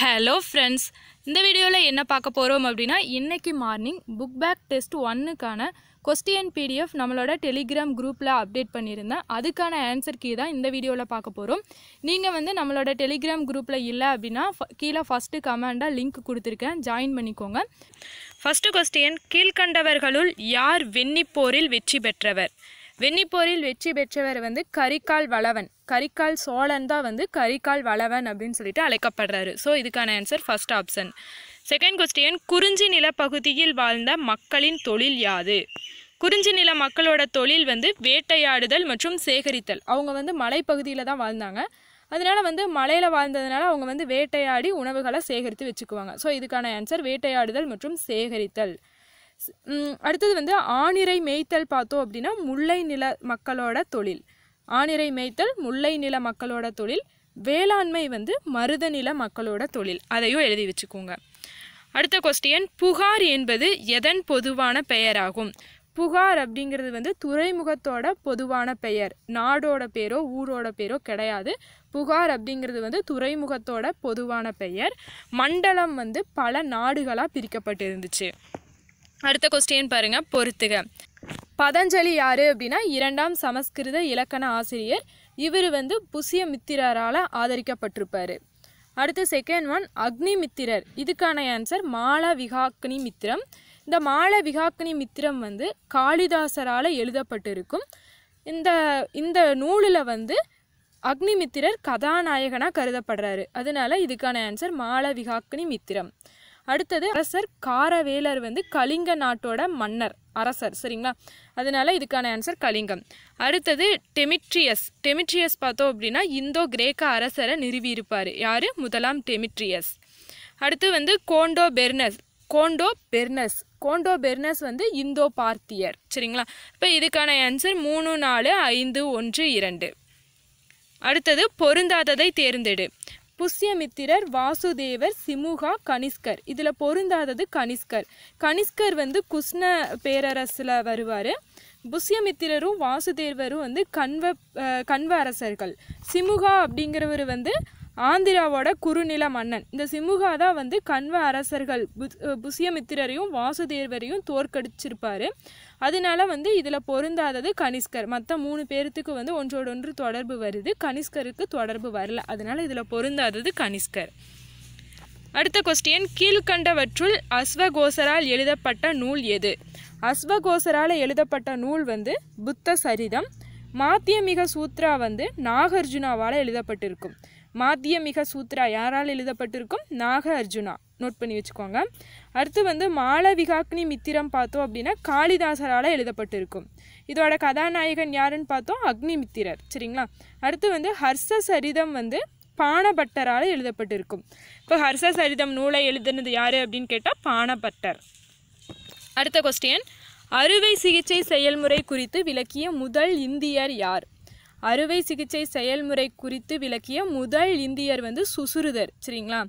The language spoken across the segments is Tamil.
ஹலோ ஃப்ரெண்ட்ஸ் இந்த வீடியோவில் என்ன பார்க்க போகிறோம் அப்படின்னா இன்றைக்கி மார்னிங் புக் பேக் டெஸ்ட் ஒன்னுக்கான கொஸ்டின் பிடிஎஃப் நம்மளோட டெலிகிராம் குரூப்பில் அப்டேட் பண்ணியிருந்தேன் அதுக்கான ஆன்சர் கீ தான் இந்த வீடியோவில் பார்க்க போகிறோம் நீங்கள் வந்து நம்மளோட டெலிகிராம் குரூப்பில் இல்லை அப்படின்னா கீழே ஃபஸ்ட்டு கமெண்டாக லிங்க் கொடுத்துருக்கேன் ஜாயின் பண்ணிக்கோங்க ஃபஸ்ட்டு கொஸ்டின் கீழ்கண்டவர்களுள் யார் வெண்ணிப்போரில் வெற்றி பெற்றவர் வெண்ணிப்போரில் வெற்றி பெற்றவர் வந்து கரிகால் வளவன் கரிகால் சோழன் தான் வந்து கரிகால் வளவன் அப்படின்னு சொல்லிட்டு அழைக்கப்படுறாரு ஸோ இதுக்கான answer first option second question குறிஞ்சி நிலப்பகுதியில் வாழ்ந்த மக்களின் தொழில் யாது குறிஞ்சி நில மக்களோட தொழில் வந்து வேட்டையாடுதல் மற்றும் சேகரித்தல் அவங்க வந்து மலைப்பகுதியில் தான் வாழ்ந்தாங்க அதனால் வந்து மலையில் வாழ்ந்ததுனால அவங்க வந்து வேட்டையாடி உணவுகளை சேகரித்து வச்சுக்குவாங்க ஸோ இதுக்கான ஆன்சர் வேட்டையாடுதல் மற்றும் சேகரித்தல் அடுத்தது வந்து ஆணிரை மேய்த்தல் பார்த்தோம் அப்படின்னா முல்லை நில மக்களோட தொழில் ஆணிரை மேய்த்தல் முல்லை நில மக்களோட தொழில் வேளாண்மை வந்து மருத நில மக்களோட தொழில் அதையும் எழுதி வச்சுக்கோங்க அடுத்த கொஸ்டின் புகார் என்பது எதன் பொதுவான பெயராகும் புகார் அப்படிங்கிறது வந்து துறைமுகத்தோட பொதுவான பெயர் நாடோட பேரோ ஊரோட பேரோ கிடையாது புகார் அப்படிங்கிறது வந்து துறைமுகத்தோட பொதுவான பெயர் மண்டலம் வந்து பல நாடுகளாக பிரிக்கப்பட்டு இருந்துச்சு அடுத்த கொஸ்டின் பாருங்கள் பொறுத்துக பதஞ்சலி யார் அப்படின்னா இரண்டாம் சமஸ்கிருத இலக்கண ஆசிரியர் இவர் வந்து புசிய மித்திரரால் ஆதரிக்கப்பட்டிருப்பார் அடுத்து செகண்ட் ஒன் அக்னி மித்திரர் இதுக்கான ஆன்சர் மால விகாக்னி மித்திரம் இந்த மால விகாக்னி மித்திரம் வந்து காளிதாசரால் எழுதப்பட்டிருக்கும் இந்த இந்த நூலில் வந்து அக்னிமித்திரர் கதாநாயகனாக கருதப்படுறாரு அதனால இதுக்கான ஆன்சர் மால விகாக்னி மித்திரம் அடுத்தது அரசர் காரவேலர் வந்து கலிங்க நாட்டோட மன்னர் அரசர் சரிங்களா அதனால இதுக்கான ஆன்சர் கலிங்கம் அடுத்தது டெமிட்ரியஸ் டெமிட்ரியஸ் பார்த்தோம் அப்படின்னா இந்தோ கிரேக்க அரசரை நிறுவி இருப்பார் யார் முதலாம் டெமிட்ரியஸ் அடுத்து வந்து Gondophernes Gondophernes Gondophernes வந்து இந்தோ பார்த்தியர் சரிங்களா இப்போ இதுக்கான ஆன்சர் மூணு நாலு ஐந்து ஒன்று இரண்டு அடுத்தது பொருந்தாததை தேர்ந்தெடு புஷ்யமித்திரர் வாசுதேவர் சிமுகா கனிஷ்கர் இதில் பொருந்தாதது கனிஷ்கர் கனிஷ்கர் வந்து குஷ்ண பேரரசில் வருவார் புஷ்யமித்திரரும் வாசுதேவரும் வந்து கண்வ கண்வ அரசர்கள் சிமுகா அப்படிங்கிறவர் வந்து ஆந்திராவோட குறுநில மன்னன் இந்த சிமுகா தான் வந்து கண்வ அரசர்கள் புஷ்யமித்திரரையும் வாசுதேவரையும் தோற்கடிச்சிருப்பார் அதனால வந்து இதில் பொருந்தாதது கனிஷ்கர் மற்ற மூணு பேர்த்துக்கு வந்து ஒன்றோடொன்று தொடர்பு வருது கனிஷ்கருக்கு தொடர்பு வரல அதனால் இதில் பொருந்தாதது கனிஷ்கர் அடுத்த கொஸ்டின் கீழ்கண்டவற்றுள் அஸ்வகோசரால் எழுதப்பட்ட நூல் எது அஸ்வகோசரால் எழுதப்பட்ட நூல் வந்து புத்த சரிதம் மாத்தியமிக சூத்ரா வந்து நாகார்ஜுனாவால் எழுதப்பட்டிருக்கும் மாத்தியமிக சூத்ரா யாரால் எழுதப்பட்டிருக்கும் நாக அர்ஜுனா நோட் பண்ணி வச்சுக்கோங்க அடுத்து வந்து மாலவிகாக்னி மித்திரம் பார்த்தோம் அப்படின்னா காளிதாசரால் எழுதப்பட்டிருக்கும் இதோட கதாநாயகன் யாருன்னு பார்த்தோம் அக்னி மித்திரர் சரிங்களா அடுத்து வந்து ஹர்ஷ சரிதம் வந்து பானபட்டரால் எழுதப்பட்டிருக்கும் இப்போ ஹர்ஷ சரிதம் நூலை எழுதுனது யார் அப்படின்னு கேட்டால் பானபட்டர் அடுத்த கொஸ்டின் அறுவை சிகிச்சை செயல்முறை குறித்து விளக்கிய முதல் இந்தியர் யார் அறுவை சிகிச்சை செயல்முறை குறித்து விளக்கிய முதல் இந்தியர் வந்து சுசுருதர் சரிங்களா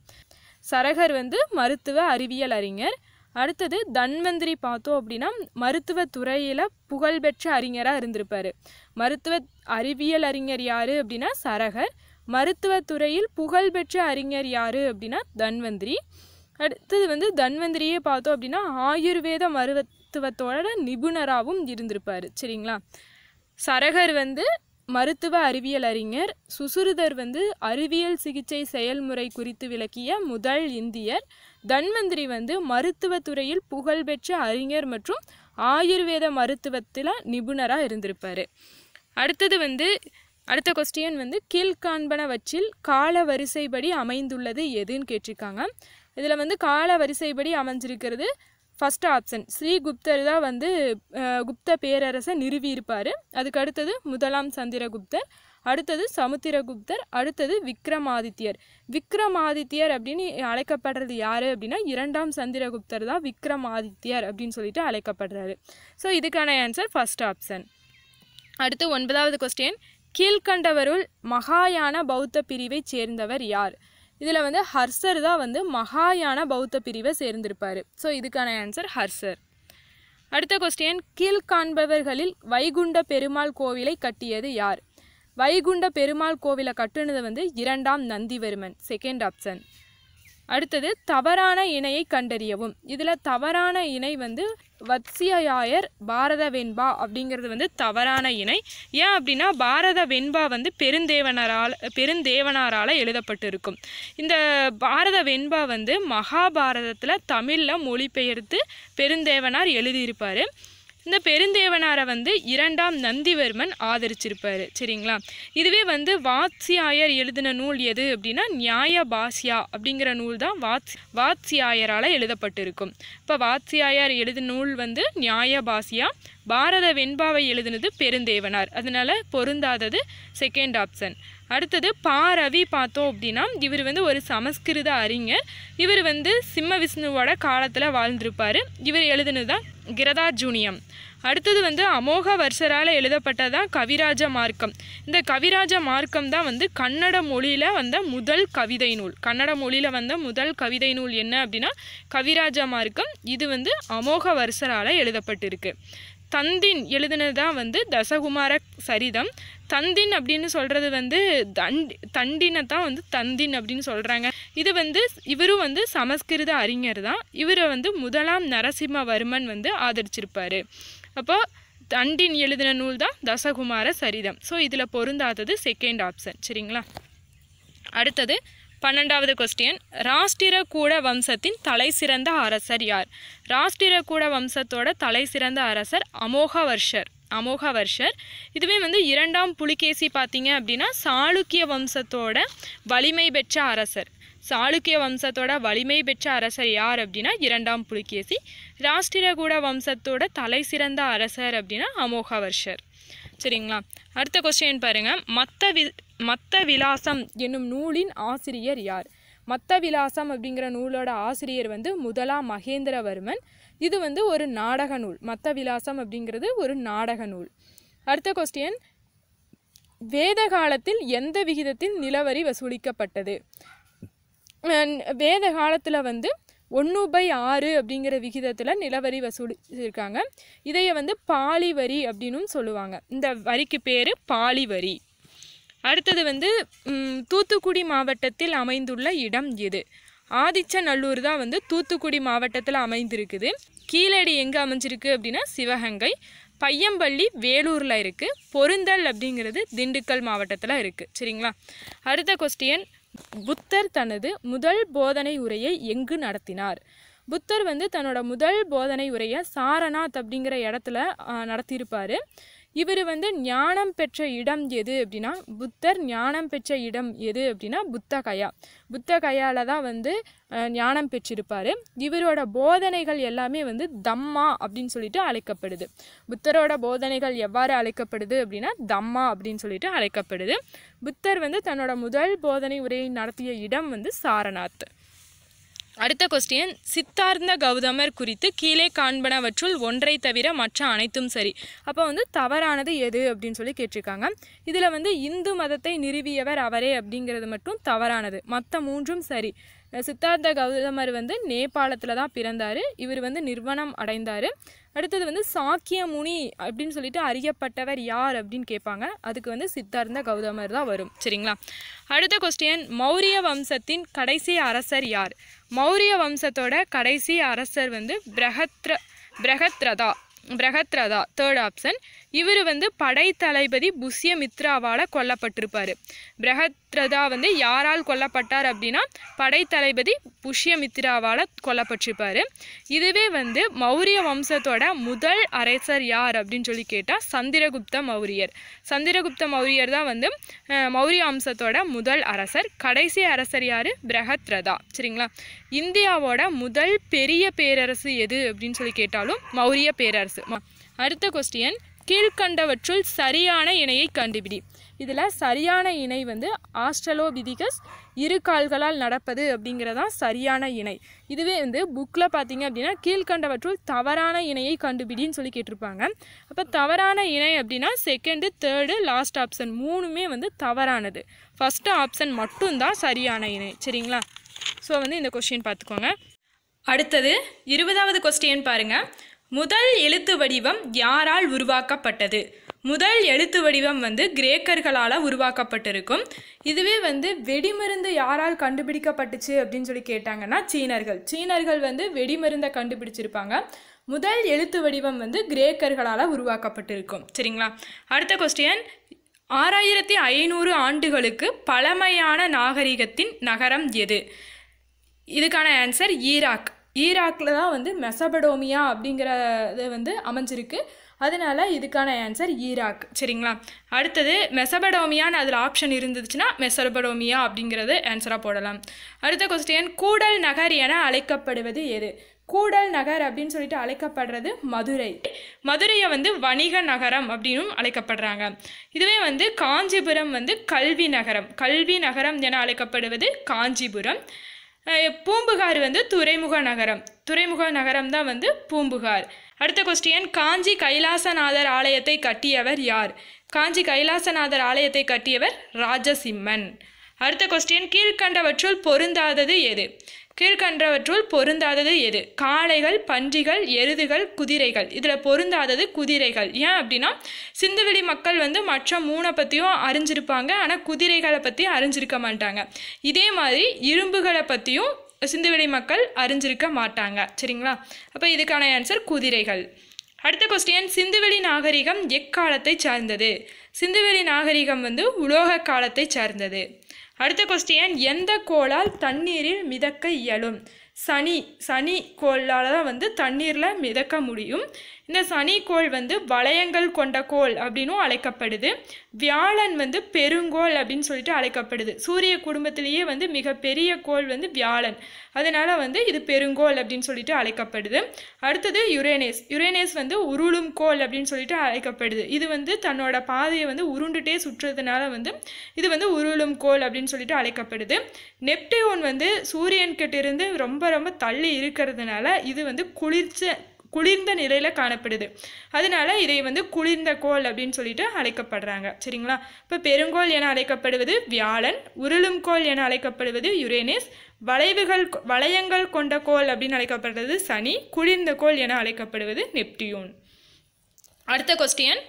சரகர் வந்து மருத்துவ அறிவியல் அறிஞர் அடுத்தது தன்வந்திரி பார்த்தோம் அப்படின்னா மருத்துவ துறையில் புகழ்பெற்ற அறிஞராக இருந்திருப்பார் மருத்துவ அறிவியல் அறிஞர் யார் அப்படின்னா சரகர் மருத்துவத்துறையில் புகழ்பெற்ற அறிஞர் யார் அப்படின்னா தன்வந்திரி அடுத்தது வந்து தன்வந்திரியே பார்த்தோம் அப்படின்னா ஆயுர்வேத மருத்துவத்தோட நிபுணராகவும் இருந்திருப்பார் சரிங்களா சரகர் வந்து மருத்துவ அறிவியல் அறிஞர் சுசுருதர் வந்து அறிவியல் சிகிச்சை செயல்முறை குறித்து விளக்கிய முதல் இந்தியர் தன்வந்திரி வந்து மருத்துவ துறையில் புகழ்பெற்ற அறிஞர் மற்றும் ஆயுர்வேத மருத்துவத்தில் நிபுணராக இருந்திருப்பார் அடுத்தது வந்து அடுத்த கொஸ்டின் வந்து கீழ்காண்பனவற்றில் கால வரிசைப்படி அமைந்துள்ளது எதுன்னு கேட்டிருக்காங்க இதில் வந்து கால வரிசைப்படி அமைஞ்சிருக்கிறது ஃபஸ்ட் ஆப்ஷன் ஸ்ரீகுப்தர் தான் வந்து குப்த பேரரசை நிறுவியிருப்பார் அதுக்கு அடுத்தது முதலாம் சந்திரகுப்தர் அடுத்தது சமுத்திரகுப்தர் அடுத்தது விக்ரமாதித்யர் விக்ரமாதித்யர் அப்படின்னு அழைக்கப்படுறது யார் அப்படின்னா இரண்டாம் சந்திரகுப்தர் தான் விக்ரமாதித்யர் அப்படின்னு சொல்லிட்டு அழைக்கப்படுறாரு ஸோ இதுக்கான ஆன்சர் ஃபஸ்ட் ஆப்ஷன் அடுத்து ஒன்பதாவது கொஸ்டின் கீழ்கண்டவருள் மகாயான பௌத்த பிரிவை சேர்ந்தவர் யார் இதில் வந்து ஹர்சர் தான் வந்து மகாயான பௌத்த பிரிவை சேர்ந்திருப்பார் ஸோ இதுக்கான ஆன்சர் ஹர்சர் அடுத்த கொஸ்டின் காண்பவர்களில் வைகுண்ட பெருமாள் கோவிலை கட்டியது யார் வைகுண்ட பெருமாள் கோவிலை கட்டுனது வந்து இரண்டாம் நந்திவர்மன் செகண்ட் ஆப்ஷன் அடுத்தது தவறான இணையை கண்டறியவும் இதில் தவறான இணை வந்து வத்சியாயர் பாரத வெண்பா அப்படிங்கிறது வந்து தவறான இணை ஏன் அப்படின்னா பாரத வெண்பா வந்து பெருந்தேவனரால் பெருந்தேவனாரால் எழுதப்பட்டிருக்கும் இந்த பாரத வெண்பா வந்து மகாபாரதத்தில் தமிழில் மொழிபெயர்த்து பெருந்தேவனார் எழுதியிருப்பார் இந்த பெருந்தேவனாரை வந்து இரண்டாம் நந்திவர்மன் ஆதரிச்சிருப்பார் சரிங்களா இதுவே வந்து வாத்சியாயர் எழுதின நூல் எது அப்படின்னா நியாய பாஸ்யா அப்படிங்கிற நூல் தான் வாத்ஸ் வாத்சியாயரால் எழுதப்பட்டிருக்கும் இப்போ வாத்சியாயர் எழுதின நூல் வந்து நியாய பாஸ்யா பாரத வெண்பாவை எழுதினது பெருந்தேவனார் அதனால் பொருந்தாதது செகண்ட் ஆப்ஷன் அடுத்தது பா ரவி பார்த்தோம் அப்படின்னா இவர் வந்து ஒரு சமஸ்கிருத அறிஞர் இவர் வந்து சிம்ம விஷ்ணுவோட காலத்தில் வாழ்ந்திருப்பார் இவர் எழுதுனது தான் கிரதார்ஜுனியம் அடுத்தது வந்து அமோக வருஷரால் எழுதப்பட்டதான் கவிராஜ மார்க்கம் இந்த கவிராஜ மார்க்கம் தான் வந்து கன்னட மொழியில் வந்த முதல் கவிதை நூல் கன்னட மொழியில் வந்த முதல் கவிதை நூல் என்ன அப்படின்னா கவிராஜ மார்க்கம் இது வந்து அமோக வருஷரால் எழுதப்பட்டிருக்கு தந்தின் எழுதுனது தான் வந்து தசகுமார சரிதம் தந்தின் அப்படின்னு சொல்கிறது வந்து தண்டி தண்டினை தான் வந்து தந்தின் அப்படின்னு சொல்கிறாங்க இது வந்து இவரும் வந்து சமஸ்கிருத அறிஞர் தான் இவரை வந்து முதலாம் நரசிம்மவர்மன் வந்து ஆதரிச்சிருப்பார் அப்போ தண்டின் எழுதின நூல் தான் தசகுமார சரிதம் ஸோ இதில் பொருந்தாதது செகண்ட் ஆப்ஷன் சரிங்களா அடுத்தது பன்னெண்டாவது கொஸ்டின் ராஷ்டிரகூட வம்சத்தின் தலை சிறந்த அரசர் யார் ராஷ்டிரகூட வம்சத்தோட தலை சிறந்த அரசர் அமோகவர்ஷர் அமோகவர்ஷர் இதுவே வந்து இரண்டாம் புலிகேசி பார்த்தீங்க அப்படின்னா சாளுக்கிய வம்சத்தோட வலிமை பெற்ற அரசர் சாளுக்கிய வம்சத்தோட வலிமை பெற்ற அரசர் யார் அப்படின்னா இரண்டாம் புலிகேசி ராஷ்டிரகூட வம்சத்தோட தலை சிறந்த அரசர் அப்படின்னா அமோகவர்ஷர் சரிங்களா அடுத்த கொஸ்டின் பாருங்கள் மத்த வி மத்த விலாசம் என்னும் நூலின் ஆசிரியர் யார் மத்த விலாசம் அப்படிங்கிற நூலோட ஆசிரியர் வந்து முதலா மகேந்திரவர்மன் இது வந்து ஒரு நாடக நூல் மத்த விலாசம் அப்படிங்கிறது ஒரு நாடக நூல் அடுத்த கொஸ்டின் வேத காலத்தில் எந்த விகிதத்தில் நிலவரி வசூலிக்கப்பட்டது வேத காலத்தில் வந்து ஒன்று பை ஆறு அப்படிங்கிற விகிதத்தில் நிலவரி வசூலிச்சிருக்காங்க இதையே வந்து பாலி வரி அப்படின்னும் சொல்லுவாங்க இந்த வரிக்கு பேர் பாலி வரி அடுத்தது வந்து தூத்துக்குடி மாவட்டத்தில் அமைந்துள்ள இடம் எது ஆதிச்சநல்லூர் தான் வந்து தூத்துக்குடி மாவட்டத்தில் அமைந்திருக்குது கீழடி எங்கே அமைஞ்சிருக்கு அப்படின்னா சிவகங்கை பையம்பள்ளி வேலூரில் இருக்குது பொருந்தல் அப்படிங்கிறது திண்டுக்கல் மாவட்டத்தில் இருக்குது சரிங்களா அடுத்த கொஸ்டின் புத்தர் தனது முதல் போதனை உரையை எங்கு நடத்தினார் புத்தர் வந்து தன்னோட முதல் போதனை உரையை சாரநாத் அப்படிங்கிற இடத்துல நடத்தியிருப்பார் இவர் வந்து ஞானம் பெற்ற இடம் எது அப்படின்னா புத்தர் ஞானம் பெற்ற இடம் எது அப்படின்னா புத்த கயா புத்த கயாவில் தான் வந்து ஞானம் பெற்றிருப்பார் இவரோட போதனைகள் எல்லாமே வந்து தம்மா அப்படின்னு சொல்லிட்டு அழைக்கப்படுது புத்தரோட போதனைகள் எவ்வாறு அழைக்கப்படுது அப்படின்னா தம்மா அப்படின்னு சொல்லிட்டு அழைக்கப்படுது புத்தர் வந்து தன்னோட முதல் போதனை உரையை நடத்திய இடம் வந்து சாரநாத் அடுத்த கொஸ்டின் சித்தார்ந்த கௌதமர் குறித்து கீழே காண்பனவற்றுள் ஒன்றை தவிர மற்ற அனைத்தும் சரி அப்போ வந்து தவறானது எது அப்படின்னு சொல்லி கேட்டிருக்காங்க இதில் வந்து இந்து மதத்தை நிறுவியவர் அவரே அப்படிங்கிறது மட்டும் தவறானது மற்ற மூன்றும் சரி சித்தார்த்த கௌதமர் வந்து நேபாளத்தில் தான் பிறந்தார் இவர் வந்து நிர்வாணம் அடைந்தார் அடுத்தது வந்து சாக்கிய முனி அப்படின்னு சொல்லிட்டு அறியப்பட்டவர் யார் அப்படின்னு கேட்பாங்க அதுக்கு வந்து சித்தார்த்த கௌதமர் தான் வரும் சரிங்களா அடுத்த கொஸ்டின் மௌரிய வம்சத்தின் கடைசி அரசர் யார் மௌரிய வம்சத்தோட கடைசி அரசர் வந்து பிரகத்ர பிரகத்ரதா பிரகத்ரதா தேர்ட் ஆப்ஷன் இவர் வந்து படைத்தளபதி புஷ்யமித்ராவால் கொல்லப்பட்டிருப்பார் பிரகத்ரதா வந்து யாரால் கொல்லப்பட்டார் அப்படின்னா படைத்தளபதி புஷ்யமித்ராவால் கொல்லப்பட்டிருப்பார் இதுவே வந்து மௌரிய வம்சத்தோட முதல் அரசர் யார் அப்படின்னு சொல்லி கேட்டால் சந்திரகுப்த மௌரியர் சந்திரகுப்த மௌரியர் தான் வந்து மௌரிய வம்சத்தோட முதல் அரசர் கடைசி அரசர் யார் பிரகத்ரதா சரிங்களா இந்தியாவோட முதல் பெரிய பேரரசு எது அப்படின்னு சொல்லி கேட்டாலும் மௌரிய பேரரசு அடுத்த கொஸ்டின் கீழ்கண்டவற்றுள் சரியான இணையை கண்டுபிடி இதில் சரியான இணை வந்து ஆஸ்ட்ரலோபிதிகஸ் இரு கால்களால் நடப்பது அப்படிங்கிறதான் சரியான இணை இதுவே வந்து புக்கில் பார்த்தீங்க அப்படின்னா கீழ்கண்டவற்றுள் தவறான இணையை கண்டுபிடின்னு சொல்லி கேட்டிருப்பாங்க அப்போ தவறான இணை அப்படின்னா செகண்டு தேர்டு லாஸ்ட் ஆப்ஷன் மூணுமே வந்து தவறானது ஃபஸ்ட்டு ஆப்ஷன் மட்டும்தான் சரியான இணை சரிங்களா ஸோ வந்து இந்த கொஸ்டின் பார்த்துக்கோங்க அடுத்தது இருபதாவது கொஸ்டின் பாருங்கள் முதல் எழுத்து வடிவம் யாரால் உருவாக்கப்பட்டது முதல் எழுத்து வடிவம் வந்து கிரேக்கர்களால் உருவாக்கப்பட்டிருக்கும் இதுவே வந்து வெடிமருந்து யாரால் கண்டுபிடிக்கப்பட்டுச்சு அப்படின்னு சொல்லி கேட்டாங்கன்னா சீனர்கள் சீனர்கள் வந்து வெடிமருந்தை கண்டுபிடிச்சிருப்பாங்க முதல் எழுத்து வடிவம் வந்து கிரேக்கர்களால் உருவாக்கப்பட்டிருக்கும் சரிங்களா அடுத்த கொஸ்டின் ஆறாயிரத்தி ஐநூறு ஆண்டுகளுக்கு பழமையான நாகரிகத்தின் நகரம் எது இதுக்கான ஆன்சர் ஈராக் ஈராக்கில் தான் வந்து மெசபடோமியா அப்படிங்கிறது வந்து அமைஞ்சிருக்கு அதனால் இதுக்கான ஆன்சர் ஈராக் சரிங்களா அடுத்தது மெசபடோமியான்னு அதில் ஆப்ஷன் இருந்துச்சுன்னா மெசபடோமியா அப்படிங்கிறது ஆன்சராக போடலாம் அடுத்த கொஸ்டின் கூடல் நகர் என அழைக்கப்படுவது எது கூடல் நகர் அப்படின்னு சொல்லிட்டு அழைக்கப்படுறது மதுரை மதுரையை வந்து வணிக நகரம் அப்படின்னும் அழைக்கப்படுறாங்க இதுவே வந்து காஞ்சிபுரம் வந்து கல்வி நகரம் கல்வி நகரம் என அழைக்கப்படுவது காஞ்சிபுரம் பூம்புகார் வந்து துறைமுக நகரம் துறைமுக நகரம் தான் வந்து பூம்புகார் அடுத்த கொஸ்டின் காஞ்சி கைலாசநாதர் ஆலயத்தை கட்டியவர் யார் காஞ்சி கைலாசநாதர் ஆலயத்தை கட்டியவர் ராஜசிம்மன் அடுத்த கொஸ்டின் கீழ்கண்டவற்றுள் பொருந்தாதது எது கீழ்கண்டவற்றுள் பொருந்தாதது எது காளைகள் பன்றிகள் எருதுகள் குதிரைகள் இதில் பொருந்தாதது குதிரைகள் ஏன் அப்படின்னா சிந்துவெளி மக்கள் வந்து மற்ற மூணை பற்றியும் அறிஞ்சிருப்பாங்க ஆனால் குதிரைகளை பற்றி அறிஞ்சிருக்க மாட்டாங்க இதே மாதிரி இரும்புகளை பற்றியும் சிந்துவெளி மக்கள் அறிஞ்சிருக்க மாட்டாங்க சரிங்களா அப்போ இதுக்கான ஆன்சர் குதிரைகள் அடுத்த கொஸ்டின் சிந்துவெளி நாகரிகம் எக்காலத்தை சார்ந்தது சிந்துவெளி நாகரிகம் வந்து உலோக காலத்தை சார்ந்தது அடுத்த கொஸ்டின் எந்த கோளால் தண்ணீரில் மிதக்க இயலும் சனி சனி கோளால் தான் வந்து தண்ணீரில் மிதக்க முடியும் இந்த சனிக்கோள் வந்து வளையங்கள் கொண்ட கோள் அப்படின்னும் அழைக்கப்படுது வியாழன் வந்து பெருங்கோள் அப்படின்னு சொல்லிட்டு அழைக்கப்படுது சூரிய குடும்பத்திலேயே வந்து மிகப்பெரிய கோள் வந்து வியாழன் அதனால் வந்து இது பெருங்கோள் அப்படின்னு சொல்லிட்டு அழைக்கப்படுது அடுத்தது யுரேனேஸ் யுரேனேஸ் வந்து உருளும் கோள் அப்படின்னு சொல்லிட்டு அழைக்கப்படுது இது வந்து தன்னோட பாதையை வந்து உருண்டுட்டே சுற்றுறதுனால வந்து இது வந்து உருளும் கோள் அப்படின்னு சொல்லிட்டு அழைக்கப்படுது நெப்டியோன் வந்து சூரியன் இருந்து ரொம்ப ரொம்ப தள்ளி இருக்கிறதுனால இது வந்து குளிர்ச்ச குளிர்ந்த நிலையில் காணப்படுது அதனால் இதை வந்து குளிர்ந்த கோல் அப்படின்னு சொல்லிட்டு அழைக்கப்படுறாங்க சரிங்களா இப்போ பெருங்கோள் என அழைக்கப்படுவது வியாழன் உருளும் கோல் என அழைக்கப்படுவது யுரேனிஸ் வளைவுகள் வளையங்கள் கொண்ட கோல் அப்படின்னு அழைக்கப்படுறது சனி குளிர்ந்த கோல் என அழைக்கப்படுவது நெப்டியூன் அடுத்த கொஸ்டின்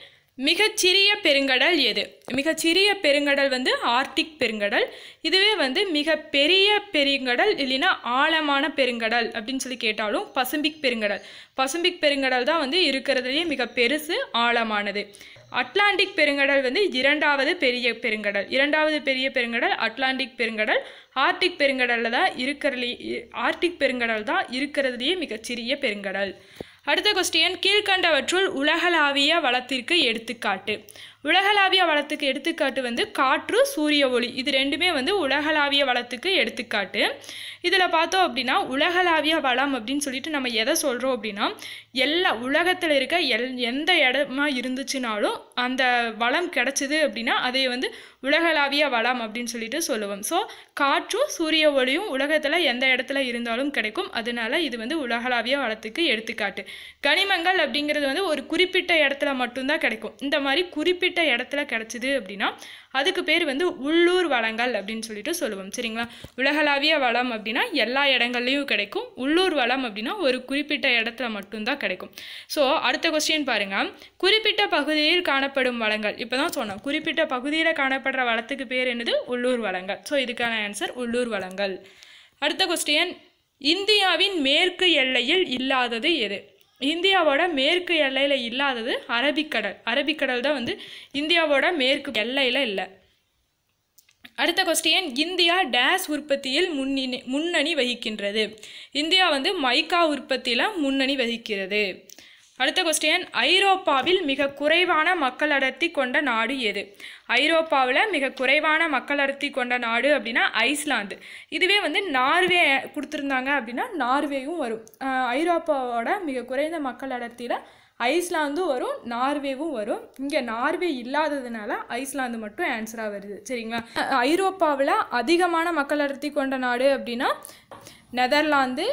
மிகச்சிறிய பெருங்கடல் எது மிகச்சிறிய பெருங்கடல் வந்து ஆர்டிக் பெருங்கடல் இதுவே வந்து மிக பெரிய பெருங்கடல் இல்லைன்னா ஆழமான பெருங்கடல் அப்படின்னு சொல்லி கேட்டாலும் பசும்பிக் பெருங்கடல் பசும்பிக் பெருங்கடல் தான் வந்து இருக்கிறதுலேயே மிக பெருசு ஆழமானது அட்லாண்டிக் பெருங்கடல் வந்து இரண்டாவது பெரிய பெருங்கடல் இரண்டாவது பெரிய பெருங்கடல் அட்லாண்டிக் பெருங்கடல் ஆர்டிக் பெருங்கடலில் தான் இருக்கிறதுலே ஆர்டிக் பெருங்கடல் தான் இருக்கிறதுலேயே மிகச்சிறிய பெருங்கடல் அடுத்த கொஸ்டின் கீழ்கண்டவற்றுள் உலகளாவிய வளத்திற்கு எடுத்துக்காட்டு உலகளாவிய வளத்துக்கு எடுத்துக்காட்டு வந்து காற்று சூரிய ஒளி இது ரெண்டுமே வந்து உலகளாவிய வளத்துக்கு எடுத்துக்காட்டு இதில் பார்த்தோம் அப்படின்னா உலகளாவிய வளம் அப்படின்னு சொல்லிட்டு நம்ம எதை சொல்கிறோம் அப்படின்னா எல்லா உலகத்தில் இருக்க எல் எந்த இடமா இருந்துச்சுனாலும் அந்த வளம் கிடச்சிது அப்படின்னா அதை வந்து உலகளாவிய வளம் அப்படின்னு சொல்லிட்டு சொல்லுவோம் ஸோ காற்றும் சூரிய ஒளியும் உலகத்தில் எந்த இடத்துல இருந்தாலும் கிடைக்கும் அதனால இது வந்து உலகளாவிய வளத்துக்கு எடுத்துக்காட்டு கனிமங்கள் அப்படிங்கிறது வந்து ஒரு குறிப்பிட்ட இடத்துல மட்டும்தான் கிடைக்கும் இந்த மாதிரி குறிப்பிட்ட குறிப்பிட்ட இடத்துல கிடச்சிது அப்படின்னா அதுக்கு பேர் வந்து உள்ளூர் வளங்கள் அப்படின்னு சொல்லிட்டு சொல்லுவோம் சரிங்களா உலகளாவிய வளம் அப்படின்னா எல்லா இடங்கள்லையும் கிடைக்கும் உள்ளூர் வளம் அப்படின்னா ஒரு குறிப்பிட்ட இடத்துல மட்டும்தான் கிடைக்கும் ஸோ அடுத்த கொஸ்டின் பாருங்கள் குறிப்பிட்ட பகுதியில் காணப்படும் வளங்கள் இப்போ தான் சொன்னோம் குறிப்பிட்ட பகுதியில் காணப்படுற வளத்துக்கு பேர் என்னது உள்ளூர் வளங்கள் ஸோ இதுக்கான ஆன்சர் உள்ளூர் வளங்கள் அடுத்த கொஸ்டின் இந்தியாவின் மேற்கு எல்லையில் இல்லாதது எது இந்தியாவோட மேற்கு எல்லையில் இல்லாதது அரபிக்கடல் அரபிக்கடல் தான் வந்து இந்தியாவோட மேற்கு எல்லையில் இல்லை அடுத்த கொஸ்டின் இந்தியா டேஸ் உற்பத்தியில் முன்னணி முன்னணி வகிக்கின்றது இந்தியா வந்து மைக்கா உற்பத்தியில் முன்னணி வகிக்கிறது அடுத்த கொஸ்டின் ஐரோப்பாவில் மிக குறைவான மக்கள் அடர்த்தி கொண்ட நாடு எது ஐரோப்பாவில் மிக குறைவான மக்கள் அடர்த்தி கொண்ட நாடு அப்படின்னா ஐஸ்லாந்து இதுவே வந்து நார்வே கொடுத்துருந்தாங்க அப்படின்னா நார்வேயும் வரும் ஐரோப்பாவோட மிக குறைந்த மக்கள் அடர்த்தியில் ஐஸ்லாந்தும் வரும் நார்வேவும் வரும் இங்கே நார்வே இல்லாததுனால ஐஸ்லாந்து மட்டும் ஆன்சராக வருது சரிங்களா ஐரோப்பாவில் அதிகமான மக்கள் அடர்த்தி கொண்ட நாடு அப்படின்னா நெதர்லாந்து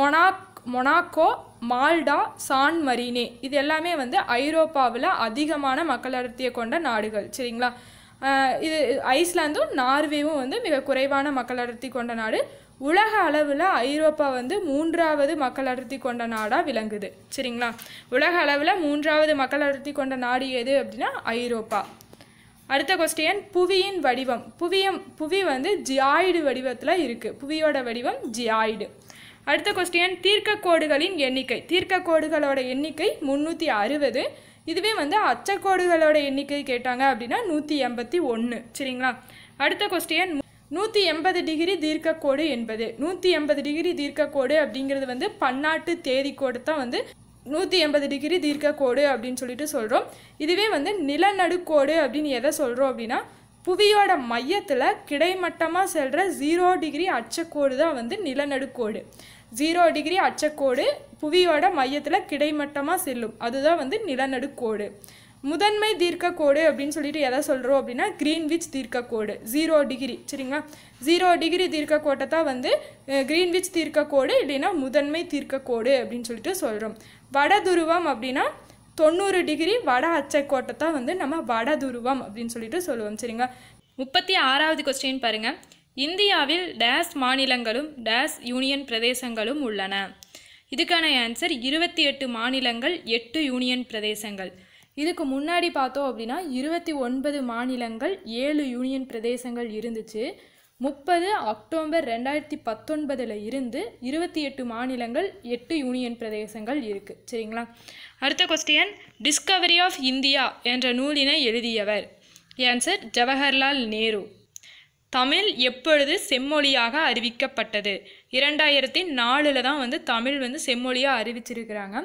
மொனாக் மொனாக்கோ மால்டா சான் மரினே இது எல்லாமே வந்து ஐரோப்பாவில் அதிகமான மக்கள் அடர்த்தியை கொண்ட நாடுகள் சரிங்களா இது ஐஸ்லாந்தும் நார்வேவும் வந்து மிக குறைவான மக்கள் அடர்த்தி கொண்ட நாடு உலக அளவில் ஐரோப்பா வந்து மூன்றாவது மக்கள் அடர்த்தி கொண்ட நாடாக விளங்குது சரிங்களா உலக அளவில் மூன்றாவது மக்கள் அடர்த்தி கொண்ட நாடு எது அப்படின்னா ஐரோப்பா அடுத்த கொஸ்டின் புவியின் வடிவம் புவியம் புவி வந்து ஜியாய்டு வடிவத்தில் இருக்குது புவியோட வடிவம் ஜியாய்டு அடுத்த கொஸ்டின் தீர்க்கக்கோடுகளின் எண்ணிக்கை தீர்க்கக்கோடுகளோட எண்ணிக்கை முந்நூற்றி அறுபது இதுவே வந்து அச்சக்கோடுகளோட எண்ணிக்கை கேட்டாங்க அப்படின்னா நூற்றி எண்பத்தி ஒன்று சரிங்களா அடுத்த கொஸ்டின் நூற்றி எண்பது டிகிரி தீர்க்கக்கோடு என்பது நூற்றி எண்பது டிகிரி தீர்க்கக்கோடு அப்படிங்கிறது வந்து பன்னாட்டு தேதி கோடு தான் வந்து நூற்றி எண்பது டிகிரி தீர்க்கக்கோடு அப்படின்னு சொல்லிட்டு சொல்கிறோம் இதுவே வந்து நிலநடுக்கோடு அப்படின்னு எதை சொல்கிறோம் அப்படின்னா புவியோட மையத்தில் கிடைமட்டமாக செல்கிற ஜீரோ டிகிரி அச்சக்கோடு தான் வந்து நிலநடுக்கோடு ஜீரோ டிகிரி அச்சக்கோடு புவியோட மையத்தில் கிடைமட்டமாக செல்லும் அதுதான் வந்து நிலநடுக்கோடு முதன்மை தீர்க்கக்கோடு அப்படின்னு சொல்லிட்டு எதை சொல்கிறோம் அப்படின்னா கிரீன்விச் தீர்க்கக்கோடு ஜீரோ டிகிரி சரிங்களா ஜீரோ டிகிரி தீர்க்கக்கோட்டை தான் வந்து கிரீன்விச் தீர்க்கக்கோடு இல்லைன்னா முதன்மை தீர்க்கக்கோடு அப்படின்னு சொல்லிட்டு சொல்கிறோம் வட துருவம் அப்படின்னா தொண்ணூறு டிகிரி வட அச்சைக்கோட்டை தான் வந்து நம்ம வடதுருவம் அப்படின்னு சொல்லிட்டு சொல்லுவோம் சரிங்க முப்பத்தி ஆறாவது கொஸ்டின் பாருங்கள் இந்தியாவில் டேஸ் மாநிலங்களும் டேஸ் யூனியன் பிரதேசங்களும் உள்ளன இதுக்கான ஆன்சர் இருபத்தி எட்டு மாநிலங்கள் எட்டு யூனியன் பிரதேசங்கள் இதுக்கு முன்னாடி பார்த்தோம் அப்படின்னா இருபத்தி ஒன்பது மாநிலங்கள் ஏழு யூனியன் பிரதேசங்கள் இருந்துச்சு முப்பது அக்டோபர் ரெண்டாயிரத்தி பத்தொன்பதில் இருந்து இருபத்தி எட்டு மாநிலங்கள் எட்டு யூனியன் பிரதேசங்கள் இருக்குது சரிங்களா அடுத்த கொஸ்டின் டிஸ்கவரி ஆஃப் இந்தியா என்ற நூலினை எழுதியவர் ஆன்சர் ஜவஹர்லால் நேரு தமிழ் எப்பொழுது செம்மொழியாக அறிவிக்கப்பட்டது இரண்டாயிரத்தி நாலில் தான் வந்து தமிழ் வந்து செம்மொழியாக அறிவிச்சிருக்கிறாங்க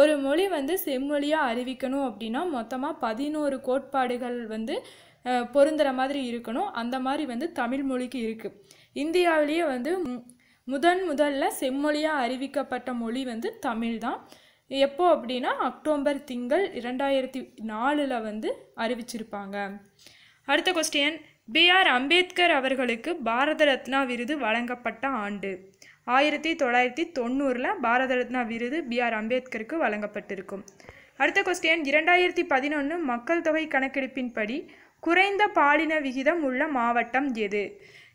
ஒரு மொழி வந்து செம்மொழியாக அறிவிக்கணும் அப்படின்னா மொத்தமாக பதினோரு கோட்பாடுகள் வந்து பொருந்துகிற மாதிரி இருக்கணும் அந்த மாதிரி வந்து தமிழ் மொழிக்கு இருக்குது இந்தியாவிலேயே வந்து முதன் முதல்ல செம்மொழியாக அறிவிக்கப்பட்ட மொழி வந்து தமிழ் தான் எப்போ அப்படின்னா அக்டோபர் திங்கள் இரண்டாயிரத்தி நாலில் வந்து அறிவிச்சிருப்பாங்க அடுத்த கொஸ்டின் பிஆர் அம்பேத்கர் அவர்களுக்கு பாரத ரத்னா விருது வழங்கப்பட்ட ஆண்டு ஆயிரத்தி தொள்ளாயிரத்தி தொண்ணூறில் பாரத ரத்னா விருது பிஆர் அம்பேத்கருக்கு வழங்கப்பட்டிருக்கும் அடுத்த கொஸ்டின் இரண்டாயிரத்தி பதினொன்று மக்கள் தொகை கணக்கெடுப்பின்படி குறைந்த பாலின விகிதம் உள்ள மாவட்டம் எது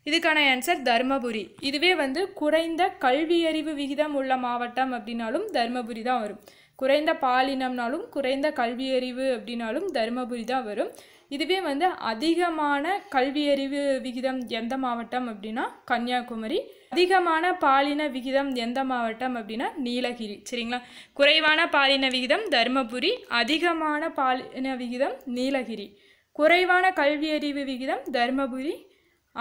இதுக்கான ஆன்சர் தருமபுரி இதுவே வந்து குறைந்த கல்வியறிவு விகிதம் உள்ள மாவட்டம் அப்படின்னாலும் தருமபுரி தான் வரும் குறைந்த பாலினம்னாலும் குறைந்த கல்வியறிவு அப்படின்னாலும் தருமபுரி தான் வரும் இதுவே வந்து அதிகமான கல்வியறிவு விகிதம் எந்த மாவட்டம் அப்படின்னா கன்னியாகுமரி அதிகமான பாலின விகிதம் எந்த மாவட்டம் அப்படின்னா நீலகிரி சரிங்களா குறைவான பாலின விகிதம் தருமபுரி அதிகமான பாலின விகிதம் நீலகிரி குறைவான கல்வியறிவு விகிதம் தருமபுரி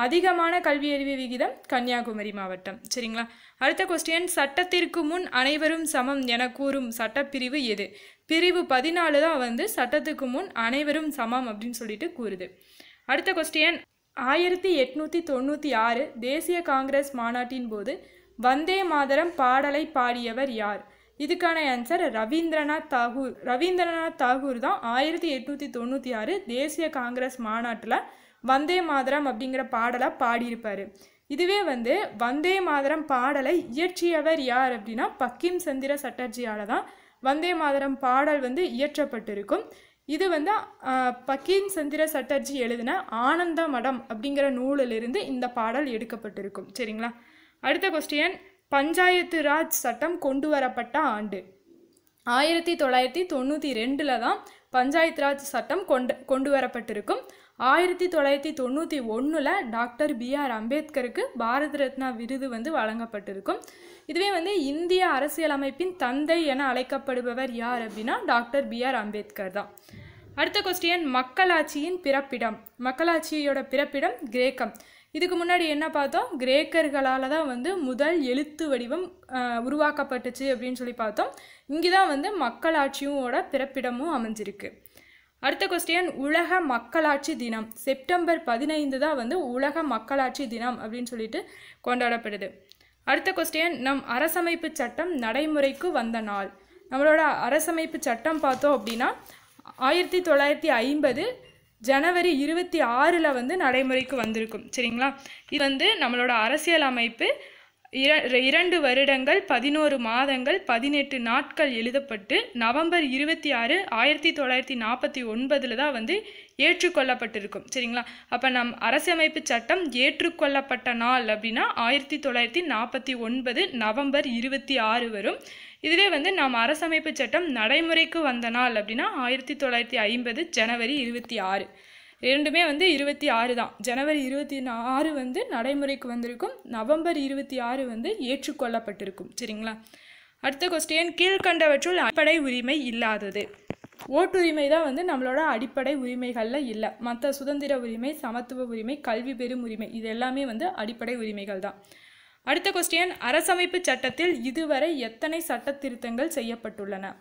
அதிகமான கல்வியறிவு விகிதம் கன்னியாகுமரி மாவட்டம் சரிங்களா அடுத்த கொஸ்டின் சட்டத்திற்கு முன் அனைவரும் சமம் என கூறும் சட்டப்பிரிவு எது பிரிவு பதினாலு தான் வந்து சட்டத்துக்கு முன் அனைவரும் சமம் அப்படின்னு சொல்லிட்டு கூறுது அடுத்த கொஸ்டின் ஆயிரத்தி எட்நூற்றி தொண்ணூற்றி ஆறு தேசிய காங்கிரஸ் மாநாட்டின் போது வந்தே மாதரம் பாடலை பாடியவர் யார் இதுக்கான ஆன்சர் ரவீந்திரநாத் தாகூர் ரவீந்திரநாத் தாகூர் தான் ஆயிரத்தி எட்நூற்றி தொண்ணூற்றி ஆறு தேசிய காங்கிரஸ் மாநாட்டில் வந்தே மாதரம் அப்படிங்கிற பாடலாக பாடியிருப்பார் இதுவே வந்து வந்தே மாதரம் பாடலை இயற்றியவர் யார் அப்படின்னா பக்கிம் சந்திர சட்டர்ஜியால் தான் வந்தே மாதரம் பாடல் வந்து இயற்றப்பட்டிருக்கும் இது வந்து பக்கீம் சந்திர சட்டர்ஜி எழுதின ஆனந்த மடம் அப்படிங்கிற நூலிலிருந்து இந்த பாடல் எடுக்கப்பட்டிருக்கும் சரிங்களா அடுத்த கொஸ்டின் பஞ்சாயத்து ராஜ் சட்டம் கொண்டு வரப்பட்ட ஆண்டு ஆயிரத்தி தொள்ளாயிரத்தி தொண்ணூற்றி ரெண்டில் தான் பஞ்சாயத்து ராஜ் சட்டம் கொண்டு கொண்டு வரப்பட்டிருக்கும் ஆயிரத்தி தொள்ளாயிரத்தி தொண்ணூற்றி ஒன்றில் டாக்டர் பிஆர் அம்பேத்கருக்கு பாரத ரத்னா விருது வந்து வழங்கப்பட்டிருக்கும் இதுவே வந்து இந்திய அரசியலமைப்பின் தந்தை என அழைக்கப்படுபவர் யார் அப்படின்னா டாக்டர் பிஆர் அம்பேத்கர் தான் அடுத்த கொஸ்டின் மக்களாட்சியின் பிறப்பிடம் மக்களாட்சியோட பிறப்பிடம் கிரேக்கம் இதுக்கு முன்னாடி என்ன பார்த்தோம் கிரேக்கர்களால் தான் வந்து முதல் எழுத்து வடிவம் உருவாக்கப்பட்டுச்சு அப்படின்னு சொல்லி பார்த்தோம் இங்கே தான் வந்து மக்களாட்சியோட பிறப்பிடமும் அமைஞ்சிருக்கு அடுத்த கொஸ்டின் உலக மக்களாட்சி தினம் செப்டம்பர் பதினைந்து தான் வந்து உலக மக்களாட்சி தினம் அப்படின்னு சொல்லிட்டு கொண்டாடப்படுது அடுத்த கொஸ்டின் நம் அரசமைப்பு சட்டம் நடைமுறைக்கு வந்த நாள் நம்மளோட அரசமைப்பு சட்டம் பார்த்தோம் அப்படின்னா ஆயிரத்தி தொள்ளாயிரத்தி ஐம்பது ஜனவரி இருபத்தி ஆறில் வந்து நடைமுறைக்கு வந்திருக்கும் சரிங்களா இது வந்து நம்மளோட அரசியல் அமைப்பு இரண்டு வருடங்கள் பதினோரு மாதங்கள் பதினெட்டு நாட்கள் எழுதப்பட்டு நவம்பர் இருபத்தி ஆறு ஆயிரத்தி தொள்ளாயிரத்தி நாற்பத்தி ஒன்பதில் தான் வந்து ஏற்றுக்கொள்ளப்பட்டிருக்கும் சரிங்களா அப்போ நம் அரசியமைப்பு சட்டம் ஏற்றுக்கொள்ளப்பட்ட நாள் அப்படின்னா ஆயிரத்தி தொள்ளாயிரத்தி நாற்பத்தி ஒன்பது நவம்பர் இருபத்தி ஆறு வரும் இதுவே வந்து நாம் அரசமைப்பு சட்டம் நடைமுறைக்கு வந்த நாள் அப்படின்னா ஆயிரத்தி தொள்ளாயிரத்தி ஐம்பது ஜனவரி இருபத்தி ஆறு இரண்டுமே வந்து இருபத்தி ஆறு தான் ஜனவரி இருபத்தி ஆறு வந்து நடைமுறைக்கு வந்திருக்கும் நவம்பர் இருபத்தி ஆறு வந்து ஏற்றுக்கொள்ளப்பட்டிருக்கும் சரிங்களா அடுத்த கொஸ்டின் கீழ்கண்டவற்றுள் அடிப்படை உரிமை இல்லாதது ஓட்டுரிமை தான் வந்து நம்மளோட அடிப்படை உரிமைகளில் இல்லை மற்ற சுதந்திர உரிமை சமத்துவ உரிமை கல்வி பெறும் உரிமை இது எல்லாமே வந்து அடிப்படை உரிமைகள் தான் அடுத்த கொஸ்டின் அரசமைப்பு சட்டத்தில் இதுவரை எத்தனை சட்ட திருத்தங்கள் செய்யப்பட்டுள்ளன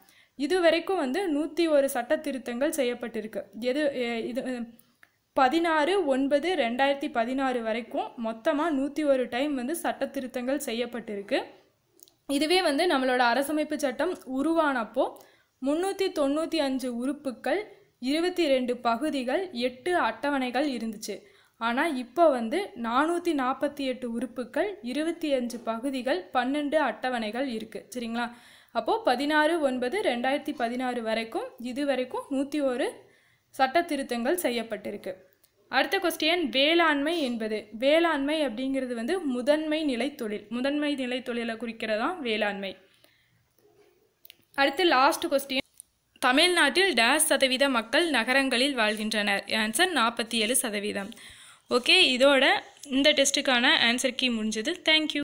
இதுவரைக்கும் வந்து நூற்றி ஒரு சட்ட திருத்தங்கள் செய்யப்பட்டிருக்கு எது இது பதினாறு ஒன்பது ரெண்டாயிரத்தி பதினாறு வரைக்கும் மொத்தமாக நூற்றி ஒரு டைம் வந்து சட்ட திருத்தங்கள் செய்யப்பட்டிருக்கு இதுவே வந்து நம்மளோட அரசமைப்பு சட்டம் உருவானப்போ முந்நூற்றி தொண்ணூற்றி அஞ்சு உறுப்புக்கள் இருபத்தி ரெண்டு பகுதிகள் எட்டு அட்டவணைகள் இருந்துச்சு ஆனால் இப்போ வந்து நானூற்றி நாற்பத்தி எட்டு உறுப்புக்கள் இருபத்தி அஞ்சு பகுதிகள் பன்னெண்டு அட்டவணைகள் இருக்குது சரிங்களா அப்போது பதினாறு ஒன்பது ரெண்டாயிரத்தி பதினாறு வரைக்கும் இது வரைக்கும் நூற்றி ஒரு சட்ட திருத்தங்கள் செய்யப்பட்டிருக்கு அடுத்த கொஸ்டின் வேளாண்மை என்பது வேளாண்மை அப்படிங்கிறது வந்து முதன்மை நிலை தொழில் முதன்மை நிலை தொழிலை குறிக்கிறதா வேளாண்மை அடுத்து லாஸ்ட் கொஸ்டின் தமிழ்நாட்டில் டேஸ் சதவீத மக்கள் நகரங்களில் வாழ்கின்றனர் ஆன்சர் நாற்பத்தி ஏழு சதவீதம் ஓகே இதோட இந்த டெஸ்ட்டுக்கான ஆன்சர் கீ முடிஞ்சது தேங்க்யூ